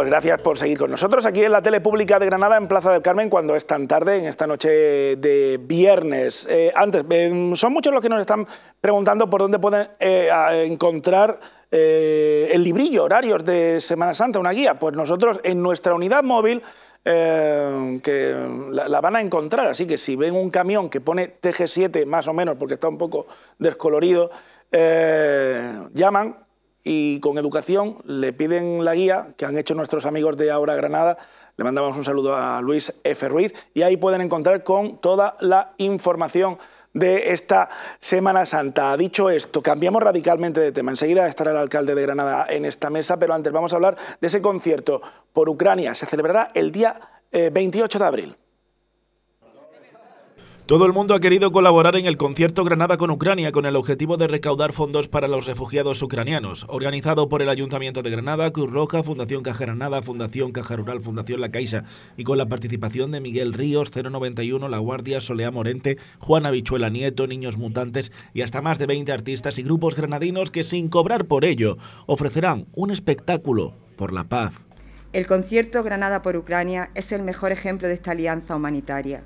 Pues gracias por seguir con nosotros aquí en la Tele Pública de Granada, en Plaza del Carmen, cuando es tan tarde, en esta noche de viernes. Eh, antes, em, son muchos los que nos están preguntando por dónde pueden eh, encontrar eh, el librillo, horarios de Semana Santa, una guía. Pues nosotros en nuestra unidad móvil... que la, van a encontrar. Así que si ven un camión que pone TG7 más o menos, porque está un poco descolorido, llaman y con educación le piden la guía que han hecho nuestros amigos de Ahora Granada. Le mandamos un saludo a Luis F. Ruiz y ahí pueden encontrar con toda la información de esta Semana Santa. Dicho esto, cambiamos radicalmente de tema. Enseguida estará el alcalde de Granada en esta mesa, pero antes vamos a hablar de ese concierto por Ucrania. Se celebrará el día 28 eh, de abril. Todo el mundo ha querido colaborar en el concierto Granada con Ucrania con el objetivo de recaudar fondos para los refugiados ucranianos, organizado por el Ayuntamiento de Granada, Cruz Roja, Fundación Caja Granada, Fundación Caja Rural, Fundación La Caixa y con la participación de Miguel Ríos, 091, La Guardia, Soleá Morente, Juana Vichuela Nieto, Niños Mutantes y hasta más de 20 artistas y grupos granadinos que sin cobrar por ello ofrecerán un espectáculo por la paz. El concierto Granada por Ucrania es el mejor ejemplo de esta alianza humanitaria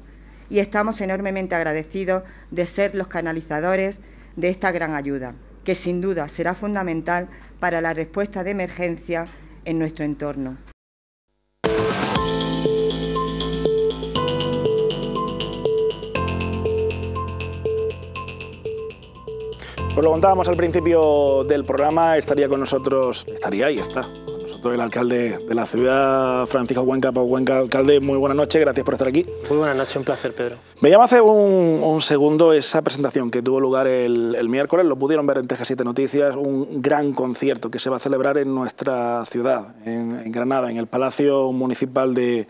y estamos enormemente agradecidos de ser los canalizadores de esta gran ayuda, que sin duda será fundamental para la respuesta de emergencia en nuestro entorno. Os lo contábamos al principio del programa, estaría con nosotros, estaría ahí está, el alcalde de la ciudad, Francisco Huenca, Pau Huenca, alcalde. Muy buenas noches, gracias por estar aquí. Muy buenas noches, un placer, Pedro. Me llama hace un, segundo esa presentación que tuvo lugar el, miércoles, lo pudieron ver en tg 7 Noticias, un gran concierto que se va a celebrar en nuestra ciudad, en, Granada, en el Palacio Municipal de,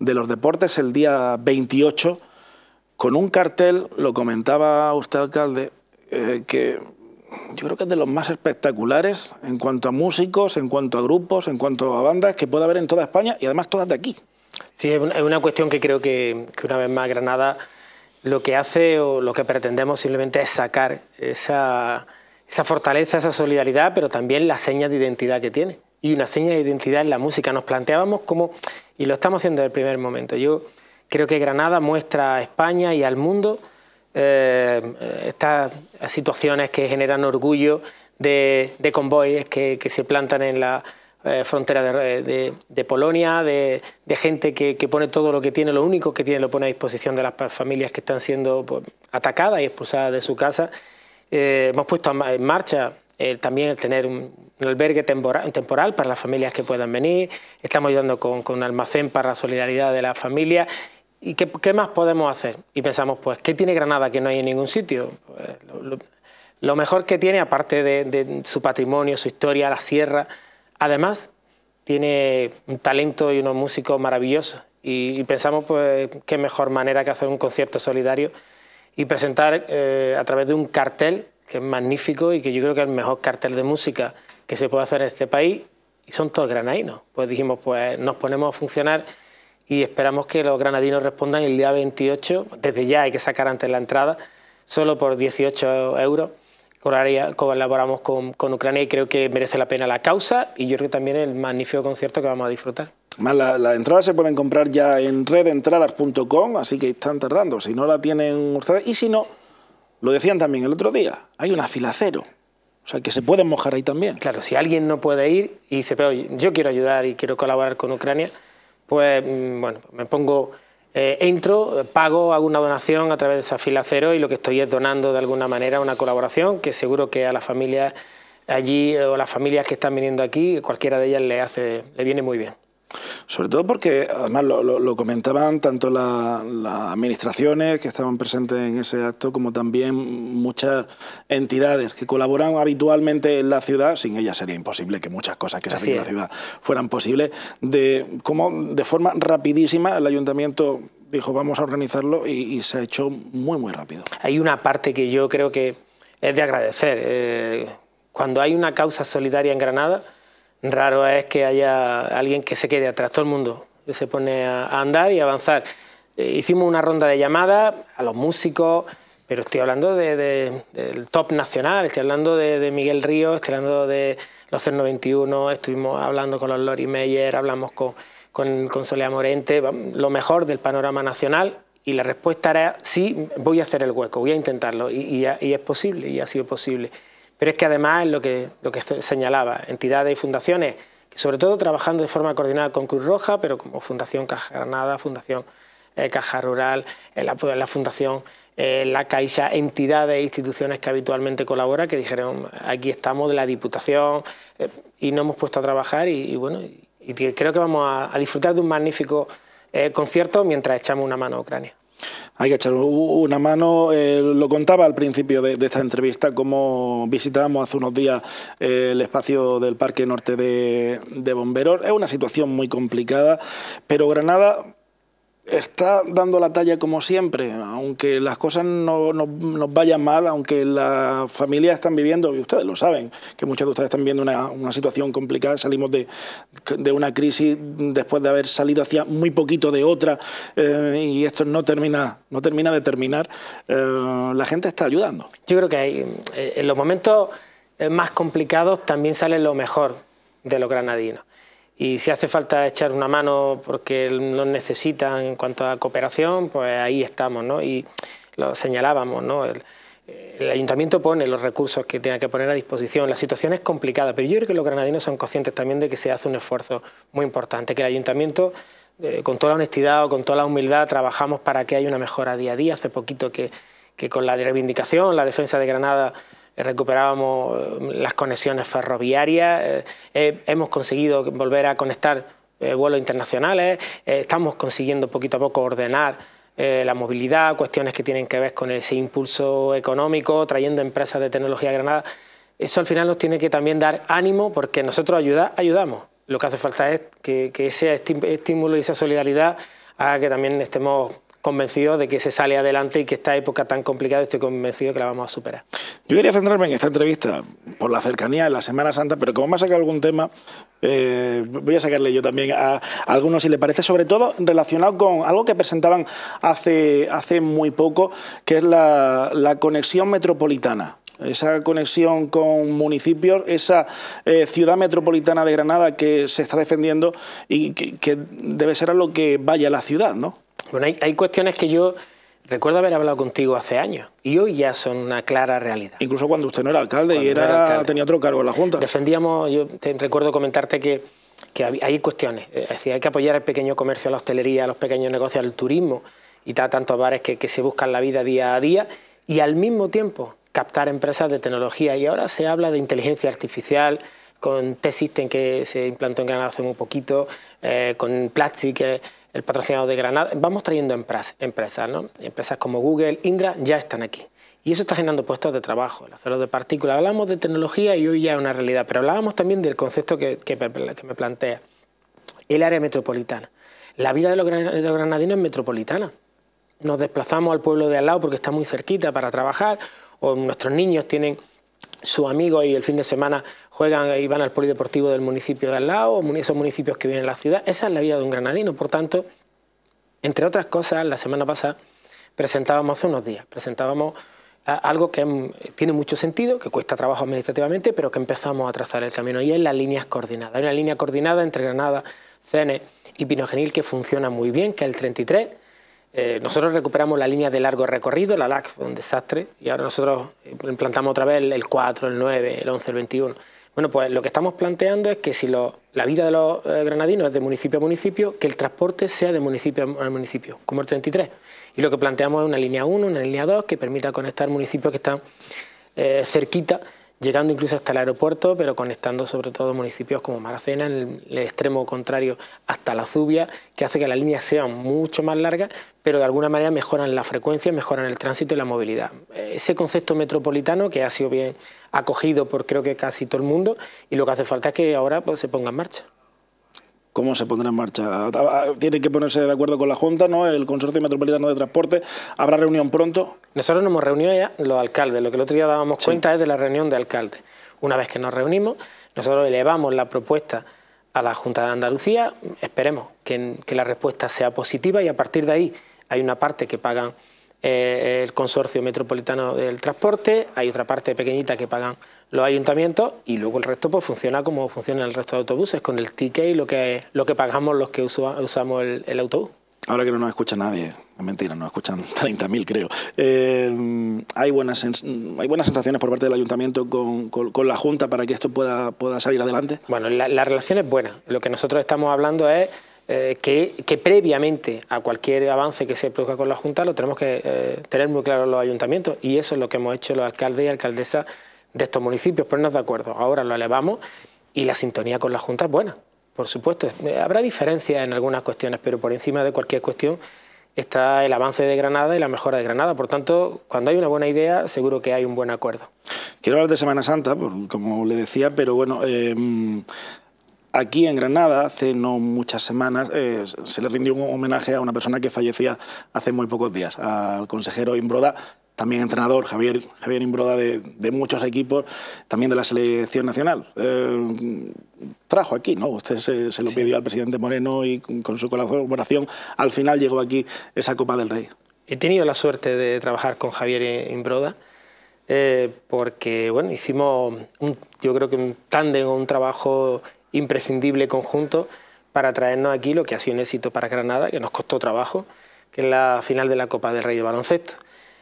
los Deportes, el día 28, con un cartel, lo comentaba usted, alcalde, eh, que yo creo que es de los más espectaculares en cuanto a músicos, en cuanto a grupos, en cuanto a bandas que pueda haber en toda España y además todas de aquí. Sí, es una cuestión que creo que, una vez más Granada lo que hace o lo que pretendemos simplemente es sacar esa, fortaleza, esa solidaridad, pero también la seña de identidad que tiene. Y una seña de identidad en la música. Nos planteábamos como... y lo estamos haciendo desde el primer momento, yo creo que Granada muestra a España y al mundo eh, estas situaciones que generan orgullo de, convoyes que, se plantan en la eh, frontera de, Polonia, de, gente que, pone todo lo que tiene, lo único que tiene lo pone a disposición de las familias que están siendo pues, atacadas y expulsadas de su casa. Eh, hemos puesto en marcha también el tener un, albergue temporal para las familias que puedan venir, estamos ayudando con, con un almacén para la solidaridad de la familia ¿Y qué, más podemos hacer? Y pensamos, pues, ¿qué tiene Granada que no hay en ningún sitio? Pues, lo, mejor que tiene, aparte de, su patrimonio, su historia, la sierra, además tiene un talento y unos músicos maravillosos. Y, pensamos, pues, qué mejor manera que hacer un concierto solidario y presentar eh, a través de un cartel que es magnífico y que yo creo que es el mejor cartel de música que se puede hacer en este país. Y son todos granadinos. Pues dijimos, pues nos ponemos a funcionar y esperamos que los granadinos respondan el día 28. Desde ya hay que sacar antes la entrada, solo por 18 euros. Colaboramos con, Ucrania y creo que merece la pena la causa y yo creo que también el magnífico concierto que vamos a disfrutar. Más las la entradas se pueden comprar ya en redentradas.com, así que están tardando. Si no la tienen ustedes, y si no, lo decían también el otro día, hay una fila cero. O sea, que se pueden mojar ahí también. Claro, si alguien no puede ir y dice, pero yo quiero ayudar y quiero colaborar con Ucrania, pues mm, bueno, pues me pongo, eh, entro, pago, alguna donación a través de esa fila cero y lo que estoy es donando de alguna manera una colaboración que seguro que a las familias allí o las familias que están viniendo aquí, cualquiera de ellas le, hace, le viene muy bien. Sobre todo porque, además, lo, comentaban tanto las administraciones que estaban presentes en ese acto, como también muchas entidades que colaboran habitualmente en la ciudad. Sin ellas sería imposible que muchas cosas que se hacen en la ciudad fueran posibles. De de forma rapidísima, el ayuntamiento dijo vamos a organizarlo y, se ha hecho muy, muy rápido. Hay una parte que yo creo que es de agradecer. Eh, cuando hay una causa solidaria en Granada Raro es que haya alguien que se quede atrás, todo el mundo se pone a andar y avanzar. Eh, hicimos una ronda de llamadas a los músicos, pero estoy hablando de, del top nacional, estoy hablando de, Miguel Ríos, estoy hablando de los 091, estuvimos hablando con los Lori Meyer, hablamos con, con, Solea Morente, lo mejor del panorama nacional y la respuesta era sí, voy a hacer el hueco, voy a intentarlo y es posible y ha sido posible. Pero es que además, lo que, lo que señalaba, entidades y fundaciones, sobre todo trabajando de forma coordinada con Cruz Roja, pero como Fundación Caja Granada, Fundación eh, Caja Rural, eh, la, pues, la, Fundación eh, La Caixa, entidades e instituciones que habitualmente colaboran, que dijeron, aquí estamos de la Diputación, y no hemos puesto a trabajar y, bueno, creo que vamos a disfrutar de un magnífico concierto mientras echamos una mano a Ucrania. Hay que echar una mano. Eh, lo contaba al principio de, esta entrevista, cómo visitábamos hace unos días eh, el espacio del Parque Norte de, de Bomberos. Es una situación muy complicada, pero Granada está dando la talla como siempre, aunque las cosas no, nos vayan mal, aunque las familias están viviendo, y ustedes lo saben, que muchos de ustedes están viendo una, situación complicada, salimos de, una crisis después de haber salido hacia muy poquito de otra, eh, y esto no termina, no termina de terminar, eh, la gente está ayudando. Yo creo que eh, en los momentos más complicados también sale lo mejor de los granadinos y si hace falta echar una mano porque nos necesitan en cuanto a cooperación, pues ahí estamos, ¿no? Y lo señalábamos, ¿no? El, ayuntamiento pone los recursos que tenga que poner a disposición. La situación es complicada, pero yo creo que los granadinos son conscientes también de que se hace un esfuerzo muy importante, que el ayuntamiento, eh, con toda la honestidad o con toda la humildad, trabajamos para que haya una mejora día a día. Hace poquito que, que con la reivindicación, la defensa de Granada, recuperábamos eh, las conexiones ferroviarias, eh, eh, hemos conseguido volver a conectar vuelos internacionales, estamos consiguiendo poquito a poco ordenar la movilidad, cuestiones que tienen que ver con ese impulso económico, trayendo empresas de tecnología a Granada. Eso al final nos tiene que también dar ánimo porque nosotros ayudamos. Lo que hace falta es que, que ese estímulo y esa solidaridad haga que también estemos convencido de que se sale adelante y que esta época tan complicada estoy convencido que la vamos a superar. Yo quería centrarme en esta entrevista por la cercanía de la Semana Santa, pero como me ha sacado algún tema, eh, voy a sacarle yo también a, algunos si le parece, sobre todo relacionado con algo que presentaban hace, hace muy poco, que es la, conexión metropolitana esa conexión con municipios, esa eh, ciudad metropolitana de Granada que se está defendiendo y que, que, debe ser a lo que vaya la ciudad, ¿no? Bueno, hay, cuestiones que yo recuerdo haber hablado contigo hace años y hoy ya son una clara realidad. Incluso cuando usted no era alcalde y era, tenía otro cargo en la Junta. Defendíamos, yo recuerdo comentarte que, hay cuestiones, es decir, hay que apoyar el pequeño comercio, la hostelería, los pequeños negocios, el turismo y tal, tantos bares que, se buscan la vida día a día y al mismo tiempo captar empresas de tecnología. Y ahora se habla de inteligencia artificial, con T-System que se implantó en Granada hace muy poquito, eh, con Plastic, que el patrocinado de Granada. Vamos trayendo empresas, ¿no? Empresas como Google, Indra, ya están aquí. Y eso está generando puestos de trabajo. El acero de partículas. Hablamos de tecnología y hoy ya es una realidad, pero hablábamos también del concepto que, me plantea. El área metropolitana. La vida de los, de los granadinos es metropolitana. Nos desplazamos al pueblo de al lado porque está muy cerquita para trabajar, o nuestros niños tienen ...su amigo y el fin de semana juegan y van al polideportivo del municipio de al lado, o esos municipios que vienen a la ciudad. Esa es la vida de un granadino. Por tanto, entre otras cosas, la semana pasada presentábamos hace unos días, presentábamos ah, algo que mm, tiene mucho sentido, que cuesta trabajo administrativamente, pero que empezamos a trazar el camino, y es las líneas coordinadas. Hay una línea coordinada entre Granada, Cene y Pinogenil que funciona muy bien, que es el 33, eh, nosotros recuperamos la línea de largo recorrido, la LAC fue un desastre, y ahora nosotros eh, implantamos otra vez el 4, el 9, el 11, el 21. Bueno, pues lo que estamos planteando es que si la vida de los eh, granadinos es de municipio a municipio, que el transporte sea de municipio a municipio, como el 33. Y lo que planteamos es una línea 1, una línea 2, que permita conectar municipios que están cerquita llegando incluso hasta el aeropuerto, pero conectando sobre todo municipios como Maracena, en el extremo contrario hasta la Zubia, que hace que la línea sea mucho más larga, pero de alguna manera mejoran la frecuencia, mejoran el tránsito y la movilidad. Ese concepto metropolitano que ha sido bien acogido por creo que casi todo el mundo y lo que hace falta es que ahora pues, se ponga en marcha. ¿Cómo se pondrá en marcha? Ah, ah, tiene que ponerse de acuerdo con la Junta, ¿no? El Consorcio Metropolitano de Transporte. ¿Habrá reunión pronto? Nosotros nos hemos reunido ya los alcaldes. Lo que el otro día dábamos cuenta es de la reunión de alcaldes. Una vez que nos reunimos, nosotros elevamos la propuesta a la Junta de Andalucía. Esperemos que, que la respuesta sea positiva y a partir de ahí hay una parte que pagan eh, el Consorcio Metropolitano del Transporte, hay otra parte pequeñita que pagan los ayuntamientos y luego el resto pues funciona como funciona el resto de autobuses, con el ticket y lo que, lo que pagamos los que usamos el, autobús. Ahora que no nos escucha nadie, es mentira, nos escuchan 30.000 creo. Eh, hay, buenas, ¿Hay buenas sensaciones por parte del ayuntamiento con, con, la Junta para que esto pueda, pueda salir adelante? Bueno, la relación es buena. Lo que nosotros estamos hablando es eh, que, previamente a cualquier avance que se produzca con la Junta lo tenemos que eh, tener muy claro los ayuntamientos y eso es lo que hemos hecho los alcaldes y alcaldesas de estos municipios, ponernos de acuerdo. Ahora lo elevamos y la sintonía con la Junta es buena, por supuesto. Eh, habrá diferencias en algunas cuestiones, pero por encima de cualquier cuestión está el avance de Granada y la mejora de Granada. Por tanto, cuando hay una buena idea, seguro que hay un buen acuerdo. Quiero hablar de Semana Santa, como le decía, pero bueno, Aquí en Granada, hace no muchas semanas, eh, se le rindió un homenaje a una persona que fallecía hace muy pocos días, al consejero Imbroda, también entrenador, Javier, Javier Imbroda, de, muchos equipos, también de la selección nacional. Eh, trajo aquí, ¿no? Usted se, lo pidió al presidente Moreno y con su colaboración, al final llegó aquí esa Copa del Rey. He tenido la suerte de trabajar con Javier Imbroda. Eh, porque bueno, hicimos yo creo que un tándem o un trabajo imprescindible conjunto para traernos aquí lo que ha sido un éxito para Granada, que nos costó trabajo, que es la final de la Copa del Rey de Baloncesto.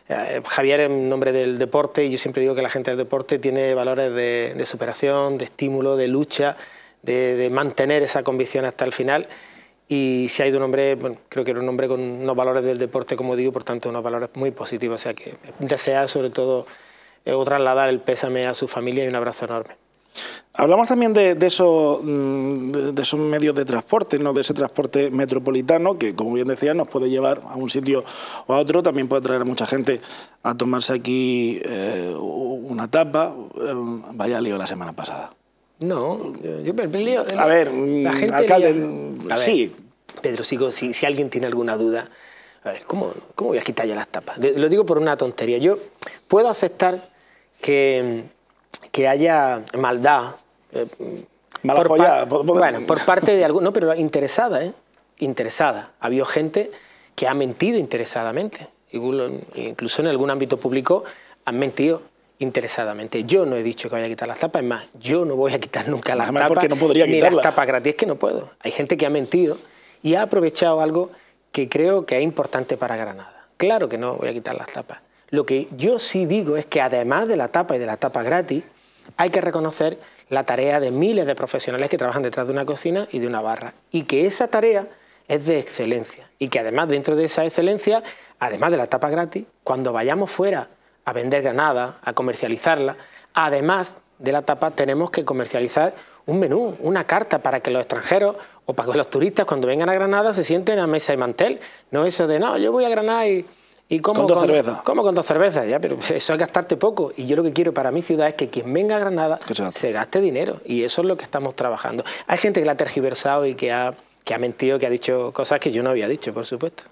Eh, Javier, en nombre del deporte, y yo siempre digo que la gente del deporte tiene valores de, superación, de estímulo, de lucha, de, mantener esa convicción hasta el final. Y si ha ido un hombre, creo que era un hombre con unos valores del deporte, como digo, por tanto, unos valores muy positivos. O sea que desea sobre todo, eh, trasladar el pésame a su familia y un abrazo enorme. Hablamos también de, mm, esos, de, medios de transporte, ¿no? de ese transporte metropolitano que, como bien decía, nos puede llevar a un sitio o a otro, también puede traer a mucha gente a tomarse aquí eh, una tapa. Eh, vaya lío la semana pasada. No, yo me lío, A ver, la mm, gente alcalde, mm, Pedro, si, alguien tiene alguna duda, ¿cómo, ¿cómo voy a quitar ya las tapas? Lo digo por una tontería. Yo puedo aceptar que que haya maldad. Eh, por bueno, por parte de algún, no, pero interesada, ¿eh? Interesada. habido gente que ha mentido interesadamente. Incluso en algún ámbito público han mentido interesadamente. Yo no he dicho que vaya a quitar las tapas, es más, yo no voy a quitar nunca las tapas. Porque no podría quitarlas. las tapas gratis, es que no puedo. Hay gente que ha mentido y ha aprovechado algo que creo que es importante para Granada. Claro que no voy a quitar las tapas, lo que yo sí digo es que además de la tapa y de la tapa gratis, hay que reconocer la tarea de miles de profesionales que trabajan detrás de una cocina y de una barra. Y que esa tarea es de excelencia. Y que además dentro de esa excelencia, además de la tapa gratis, cuando vayamos fuera a vender granada, a comercializarla, además de la tapa tenemos que comercializar un menú, una carta para que los extranjeros o para que los turistas cuando vengan a Granada se sienten a mesa y mantel. No eso de, no, yo voy a Granada y y con dos cervezas. ¿Cómo con dos cervezas, ya, pero eso es gastarte poco. Y yo lo que quiero para mi ciudad es que quien venga a Granada se gaste dinero. Y eso es lo que estamos trabajando. Hay gente que la ha tergiversado y que ha, que ha mentido, que ha dicho cosas que yo no había dicho, por supuesto.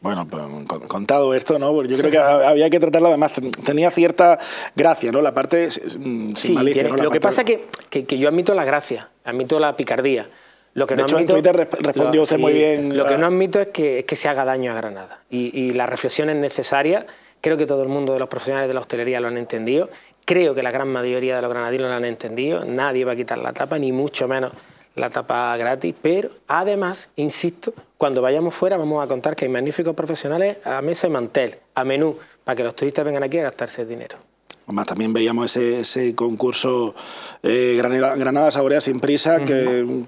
Bueno, pues, contado esto, ¿no? Pues yo creo que había que tratarlo además. Tenía cierta gracia, ¿no? La parte mm, sin malicia. lo que pasa es que, que, yo admito la gracia, admito la picardía. Lo que de no hecho, admito, en Twitter respondió usted muy bien. Lo que no admito es que, se haga daño a Granada. Y, la reflexión es necesaria. Creo que todo el mundo de los profesionales de la hostelería lo han entendido. Creo que la gran mayoría de los granadinos lo han entendido. Nadie va a quitar la tapa, ni mucho menos la tapa gratis. Pero además, insisto, cuando vayamos fuera vamos a contar que hay magníficos profesionales a mesa y mantel, a menú, para que los turistas vengan aquí a gastarse el dinero. Además, también veíamos ese, concurso eh, Granada, Saborea sin prisa, que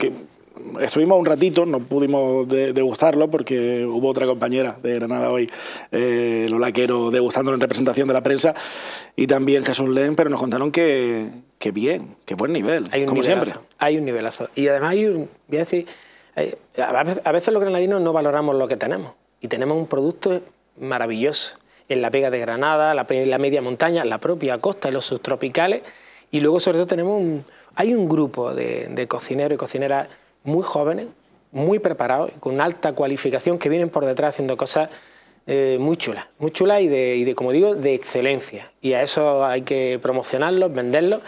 estuvimos un ratito, no pudimos degustarlo porque hubo otra compañera de Granada hoy, eh, laquero degustándolo en representación de la prensa, y también Jesús Len, pero nos contaron que, que bien, que buen nivel, hay un como nivelazo, siempre. Hay un nivelazo. Y además hay un, voy a decir, a, veces, los granadinos no valoramos lo que tenemos, y tenemos un producto maravilloso en la pega de Granada, la, la media montaña, la propia costa y los subtropicales, y luego sobre todo tenemos un, hay un grupo de, de cocineros y cocineras muy jóvenes, muy preparados, con alta cualificación, que vienen por detrás haciendo cosas eh, muy chulas, muy chulas y de, como digo, de excelencia. Y a eso hay que promocionarlos, venderlos,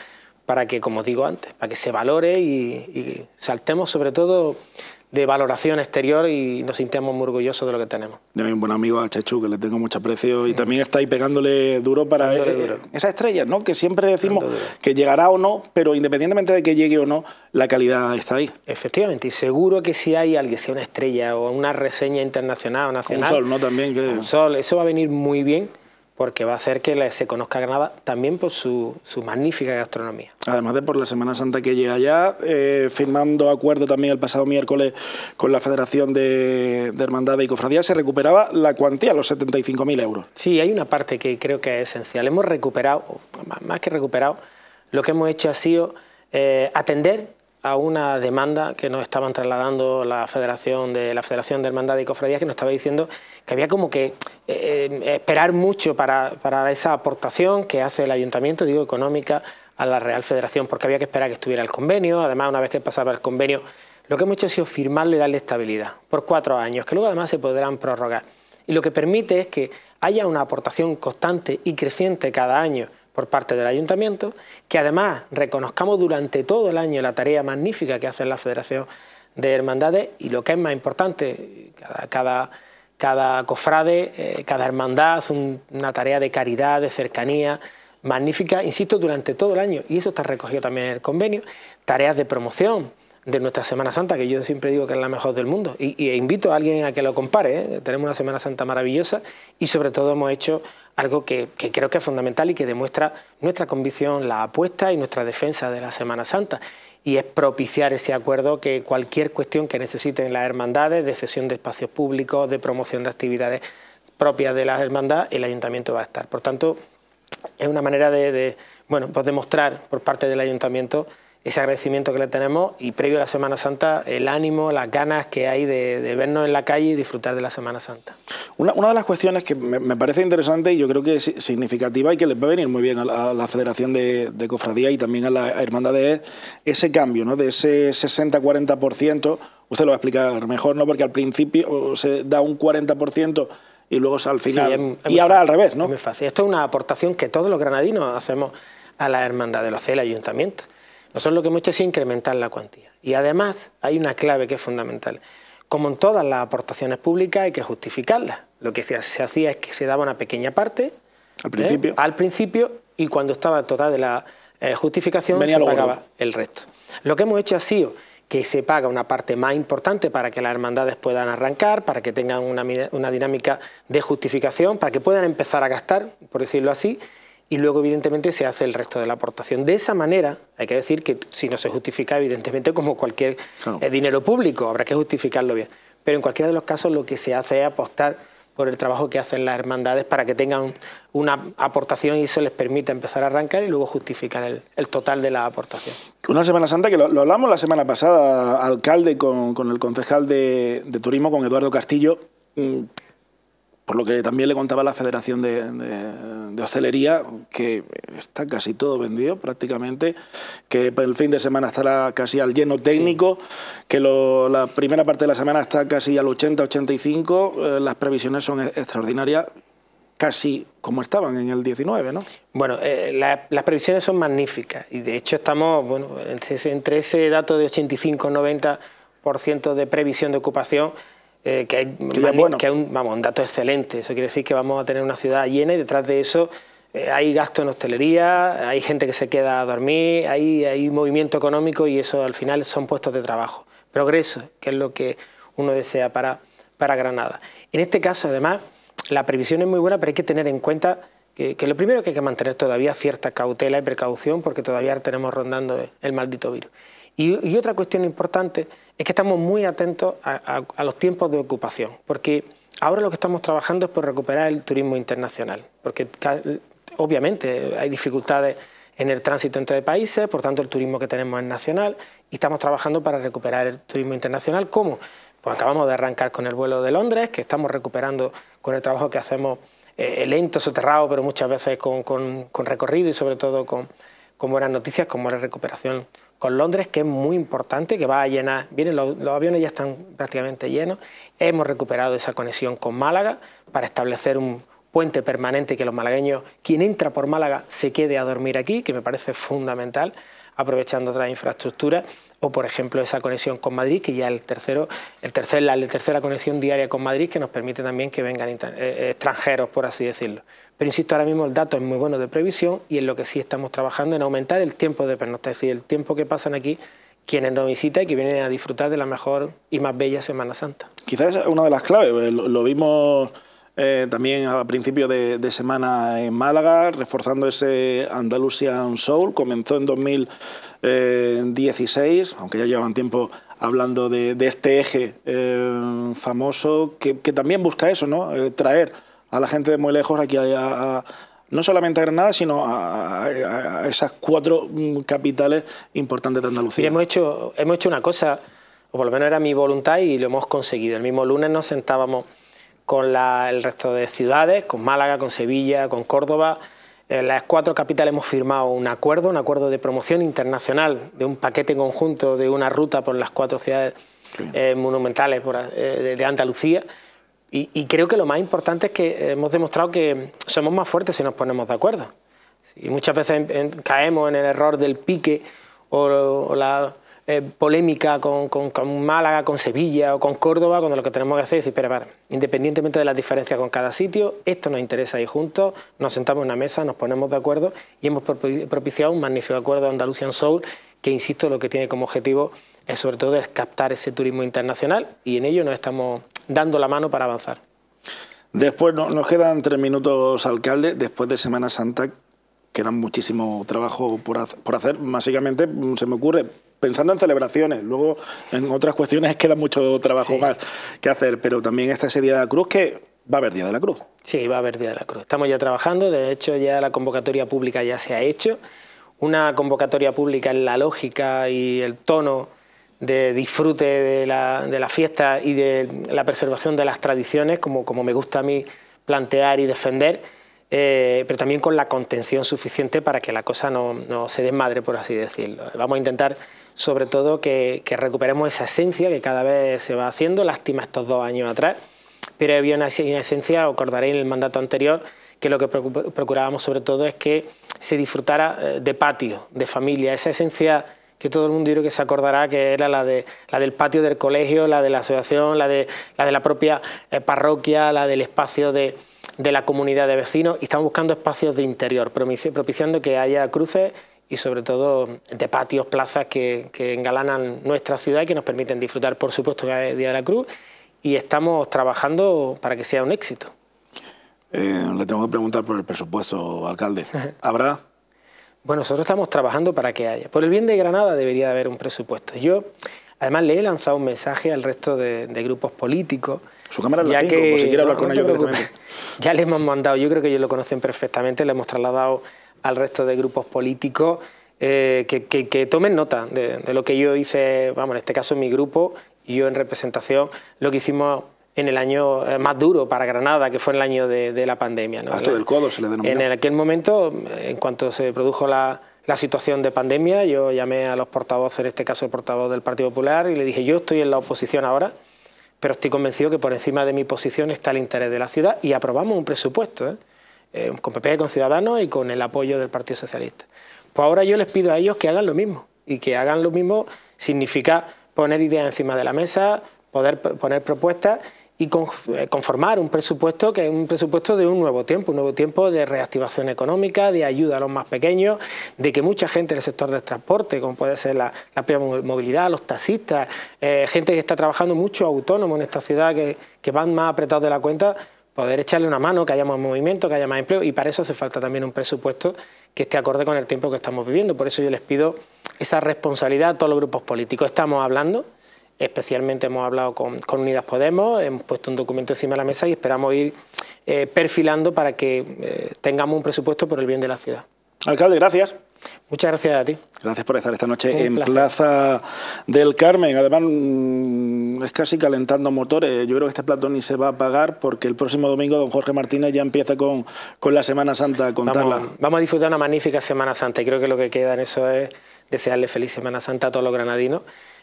para que, como digo antes, para que se valore y saltemos sobre todo de valoración exterior y nos sintamos muy orgullosos de lo que tenemos. Yo soy un buen amigo a Chechu, que le tengo mucho aprecio y también está ahí pegándole duro para ver eh, esa estrella, ¿no? que siempre decimos que llegará o no, pero independientemente de que llegue o no, la calidad está ahí. Efectivamente, y seguro que si hay alguien, sea una estrella o una reseña internacional o nacional. Un sol, ¿no? También. Que... Un sol, eso va a venir muy bien porque va a hacer que se conozca Granada también por su, magnífica gastronomía. Además de por la Semana Santa que llega ya, eh, firmando acuerdo también el pasado miércoles con la Federación de, Hermandad y Cofradía, se recuperaba la cuantía, los 75.000 euros. Sí, hay una parte que creo que es esencial. Hemos recuperado, más que recuperado, lo que hemos hecho ha sido eh, atender a una demanda que nos estaban trasladando la Federación de la Federación de Hermandad y Cofradías que nos estaba diciendo que había como que eh, eh, esperar mucho para, esa aportación que hace el ayuntamiento, digo económica, a la Real Federación porque había que esperar que estuviera el convenio, además una vez que pasaba el convenio lo que hemos hecho ha sido firmarlo y darle estabilidad por cuatro años, que luego además se podrán prorrogar. Y lo que permite es que haya una aportación constante y creciente cada año por parte del ayuntamiento, que además reconozcamos durante todo el año la tarea magnífica que hace la Federación de Hermandades y lo que es más importante, cada, cofrade, eh, cada hermandad hace una tarea de caridad, de cercanía magnífica, insisto, durante todo el año y eso está recogido también en el convenio, tareas de promoción de nuestra Semana Santa, que yo siempre digo que es la mejor del mundo. Y, invito a alguien a que lo compare. ¿eh? Tenemos una Semana Santa maravillosa y sobre todo hemos hecho algo que, creo que es fundamental y que demuestra nuestra convicción, la apuesta y nuestra defensa de la Semana Santa. Y es propiciar ese acuerdo que cualquier cuestión que necesiten las hermandades, de cesión de espacios públicos, de promoción de actividades propias de las hermandades, el ayuntamiento va a estar. Por tanto, es una manera de, de bueno, pues demostrar por parte del ayuntamiento ese agradecimiento que le tenemos y previo a la Semana Santa el ánimo, las ganas que hay de, vernos en la calle y disfrutar de la Semana Santa. Una, de las cuestiones que me, parece interesante y yo creo que es significativa y que les va a venir muy bien a la, Federación de, Cofradía y también a la Hermandad de ese cambio ¿no? de ese 60-40%, usted lo va a explicar mejor, ¿no? porque al principio se da un 40% y luego al final. y ahora al revés, ¿no? Es muy fácil. Esto es una aportación que todos los granadinos hacemos a la hermandad de los C, el ayuntamiento. Nosotros lo que hemos hecho es incrementar la cuantía. Y además hay una clave que es fundamental. Como en todas las aportaciones públicas hay que justificarlas. Lo que se hacía es que se daba una pequeña parte. Al ¿eh? principio. al principio y cuando estaba total de la eh, justificación se pagaba el resto. Lo que hemos hecho ha sido que se paga una parte más importante para que las hermandades puedan arrancar, para que tengan una, una dinámica de justificación, para que puedan empezar a gastar, por decirlo así, y luego evidentemente se hace el resto de la aportación. De esa manera, hay que decir que si no se justifica, evidentemente como cualquier eh, dinero público, habrá que justificarlo bien. Pero en cualquiera de los casos lo que se hace es apostar por el trabajo que hacen las hermandades para que tengan una aportación y eso les permita empezar a arrancar y luego justificar el, total de la aportación. Una Semana Santa que lo, hablamos la semana pasada, alcalde con, el concejal de, de turismo, con Eduardo Castillo, mm, por lo que también le contaba la Federación de, Hostelería, que está casi todo vendido prácticamente, que el fin de semana estará casi al lleno técnico, que la primera parte de la semana está casi al 80-85, eh, las previsiones son e-, extraordinarias casi como estaban en el 19, ¿no? Bueno, eh, las previsiones son magníficas y de hecho estamos bueno, entre ese dato de 85-90% de previsión de ocupación eh, que, hay, un, un dato excelente. Eso quiere decir que vamos a tener una ciudad llena y detrás de eso eh, hay gasto en hostelería, hay gente que se queda a dormir, hay, hay movimiento económico y eso al final son puestos de trabajo. Progreso, que es lo que uno desea para, para Granada. En este caso, además, la previsión es muy buena, pero hay que tener en cuenta que, lo primero que hay que mantener todavía cierta cautela y precaución porque todavía tenemos rondando el maldito virus. Y, otra cuestión importante es que estamos muy atentos a los tiempos de ocupación, porque ahora lo que estamos trabajando es por recuperar el turismo internacional, porque obviamente hay dificultades en el tránsito entre países, por tanto el turismo que tenemos es nacional y estamos trabajando para recuperar el turismo internacional. ¿Cómo? Pues acabamos de arrancar con el vuelo de Londres, que estamos recuperando con el trabajo que hacemos eh, lento, soterrado, pero muchas veces con, recorrido y sobre todo con, buenas noticias, ...como la recuperación con Londres, que es muy importante, que va a llenar, vienen los aviones ya están prácticamente llenos, hemos recuperado esa conexión con Málaga para establecer un, puente permanente que los malagueños, quien entra por Málaga, se quede a dormir aquí, que me parece fundamental, aprovechando otras infraestructuras o por ejemplo esa conexión con Madrid, que ya el tercero, el tercer, la, tercera conexión diaria con Madrid que nos permite también que vengan eh, eh, extranjeros, por así decirlo. Pero insisto, ahora mismo el dato es muy bueno de previsión y en lo que sí estamos trabajando en aumentar el tiempo de pernocta, es decir, el tiempo que pasan aquí quienes nos visitan y que vienen a disfrutar de la mejor y más bella Semana Santa. Quizás es una de las claves, eh, lo vimos eh, también a principio de, semana en Málaga, reforzando ese Andalusian Soul. Comenzó en 2016, eh, aunque ya llevan tiempo hablando de, este eje eh, famoso, que, también busca eso, ¿no? traer a la gente de muy lejos aquí a, no solamente a Granada, sino a, esas cuatro mm, capitales importantes de Andalucía. hemos, hecho, hemos hecho una cosa, o por lo menos era mi voluntad y lo hemos conseguido. El mismo lunes nos sentábamos con el resto de ciudades, con Málaga, con Sevilla, con Córdoba. En las cuatro capitales hemos firmado un acuerdo, un acuerdo de promoción internacional de un paquete conjunto de una ruta por las cuatro ciudades eh, monumentales eh, de Andalucía. Y, creo que lo más importante es que hemos demostrado que somos más fuertes si nos ponemos de acuerdo. Y muchas veces caemos en el error del pique o la eh, polémica con, Málaga, con Sevilla o con Córdoba, cuando lo que tenemos que hacer es decir, pero independientemente de las diferencias con cada sitio, esto nos interesa y juntos nos sentamos en una mesa, nos ponemos de acuerdo y hemos propiciado un magnífico acuerdo de Andalusian Soul que, insisto, lo que tiene como objetivo es sobre todo es captar ese turismo internacional y en ello nos estamos dando la mano para avanzar. Después nos quedan tres minutos, alcalde. Después de Semana Santa, quedan muchísimo trabajo por, hacer. Básicamente, se me ocurre pensando en celebraciones. Luego, en otras cuestiones queda mucho trabajo más que hacer, pero también esta el Día de la Cruz que va a haber Día de la Cruz. Sí, va a haber Día de la Cruz. Estamos ya trabajando, de hecho ya la convocatoria pública ya se ha hecho. Una convocatoria pública en la lógica y el tono de disfrute de la, fiesta y de la preservación de las tradiciones, como, como me gusta a mí plantear y defender, eh, pero también con la contención suficiente para que la cosa no, no se desmadre, por así decirlo. Vamos a intentar sobre todo que, recuperemos esa esencia que cada vez se va haciendo, lástima estos dos años atrás, pero había una, esencia, acordaré en el mandato anterior, que lo que procurábamos sobre todo es que se disfrutara eh, de patio, de familia, esa esencia que todo el mundo que se acordará que era la, de, la del patio del colegio, la de la asociación, la de la, de la propia eh, parroquia, la del espacio de, de la comunidad de vecinos y estamos buscando espacios de interior, propiciando que haya cruces y sobre todo de patios, plazas que, engalanan nuestra ciudad y que nos permiten disfrutar, por supuesto, el Día de la Cruz y estamos trabajando para que sea un éxito. Eh, le tengo que preguntar por el presupuesto, alcalde. ¿Habrá? bueno, nosotros estamos trabajando para que haya. Por el bien de Granada debería haber un presupuesto. Yo, además, le he lanzado un mensaje al resto de, grupos políticos. Su cámara ya que, si quiere hablar con ellos Ya le hemos mandado, yo creo que ellos lo conocen perfectamente, le hemos trasladado al resto de grupos políticos eh, que, tomen nota de, lo que yo hice, vamos, en este caso en mi grupo, yo en representación, lo que hicimos en el año eh, más duro para Granada, que fue en el año de, la pandemia. del codo se le En aquel momento, en cuanto se produjo la, situación de pandemia, yo llamé a los portavoces, en este caso el portavoz del Partido Popular, y le dije, yo estoy en la oposición ahora, pero estoy convencido que por encima de mi posición está el interés de la ciudad y aprobamos un presupuesto. ¿eh? Eh, con PP, e, con Ciudadanos y con el apoyo del Partido Socialista. Pues ahora yo les pido a ellos que hagan lo mismo y que hagan lo mismo significa poner ideas encima de la mesa, poder poner propuestas y eh, conformar un presupuesto que es un presupuesto de un nuevo tiempo, un nuevo tiempo de reactivación económica, de ayuda a los más pequeños, de que mucha gente del sector del transporte, como puede ser la, movilidad, los taxistas, eh, gente que está trabajando mucho autónomo en esta ciudad que van más apretados de la cuenta, poder echarle una mano, que haya más movimiento, que haya más empleo y para eso hace falta también un presupuesto que esté acorde con el tiempo que estamos viviendo. Por eso yo les pido esa responsabilidad a todos los grupos políticos. Estamos hablando, especialmente hemos hablado con, Unidas Podemos, hemos puesto un documento encima de la mesa y esperamos ir eh, perfilando para que eh, tengamos un presupuesto por el bien de la ciudad. Alcalde, gracias. Muchas gracias a ti. Gracias por estar esta noche en Plaza del Carmen. Además, mm, es casi calentando motores. Yo creo que este plato ni se va a apagar porque el próximo domingo don Jorge Martínez ya empieza con, con la Semana Santa contarla. Vamos, vamos, a disfrutar una magnífica Semana Santa y creo que lo que queda en eso es desearle feliz Semana Santa a todos los granadinos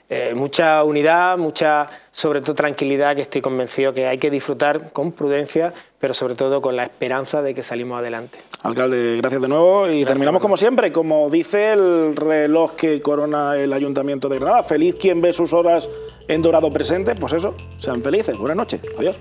eh, mucha unidad, mucha, sobre todo, tranquilidad, que estoy convencido que hay que disfrutar con prudencia, pero sobre todo con la esperanza de que salimos adelante. Alcalde, gracias de nuevo y terminamos como siempre, como dice el reloj que corona el Ayuntamiento de Granada. Feliz quien ve sus horas en dorado presente, pues eso, sean felices. Buenas noches, adiós.